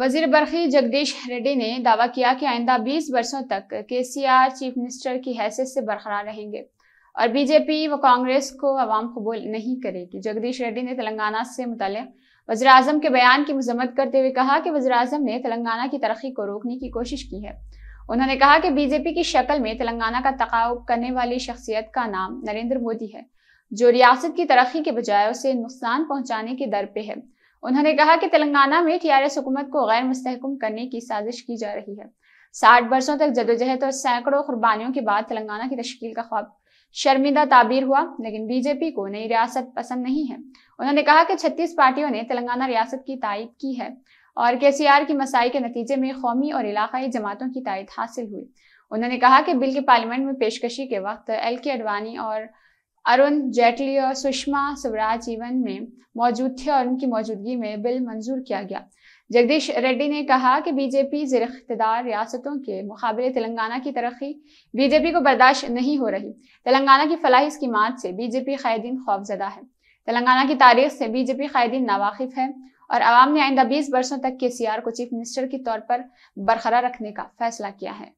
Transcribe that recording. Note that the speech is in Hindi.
वजीर बरखी जगदीश रेड्डी ने दावा किया कि आइंदा 20 वर्षों तक केसीआर चीफ मिनिस्टर की हैसियत से बरकरार रहेंगे और बीजेपी व कांग्रेस को आवाम कबूल नहीं करेगी जगदीश रेड्डी ने तेलंगाना से मुतल वजर अजम के बयान की मजम्मत करते हुए कहा कि वजर अजम ने तेलंगाना की तरक्की को रोकने की कोशिश की है उन्होंने कहा कि बीजेपी की शक्ल में तेलंगाना का तकाउब करने वाली शख्सियत का नाम नरेंद्र मोदी है जो रियासत की तरक्की के बजाय उसे नुकसान पहुंचाने के दर पे है उन्होंने कहा कि तेलंगाना में टीआरएस हुकूमत को गैर मुस्तकम करने की साजिश की जा रही है साठ बरसों तक जदोजहद और सैकड़ों कुर्बानियों के बाद तेलंगाना की तश्ल का ख्वाब शर्मिंदा ताबीर हुआ लेकिन बीजेपी को नई रियासत पसंद नहीं है उन्होंने कहा कि छत्तीस पार्टियों ने तेलंगाना रियासत की तायद की है और के सी आर की मसाई के नतीजे में कौमी और इलाकई जमातों की तायद हासिल हुई उन्होंने कहा कि बिल की पार्लियामेंट में पेशकशी के वक्त एल के अडवाणी और अरुण जेटली और सुषमा स्वराज जीवन में मौजूद थे और उनकी मौजूदगी में बिल मंजूर किया गया जगदीश रेड्डी ने कहा कि बीजेपी जिरख्तदार रियासतों के मुकाबले तेलंगाना की तरक्की बीजेपी को बर्दाश्त नहीं हो रही तेलंगाना की फलाही मात से बीजेपी कैदीन खौफजदा है तेलंगाना की तारीख से बीजेपी कैदीन नावाकिफ है और आवाम ने आइंदा बीस बरसों तक के सीआर को चीफ मिनिस्टर के तौर पर बरकरार रखने का फैसला किया है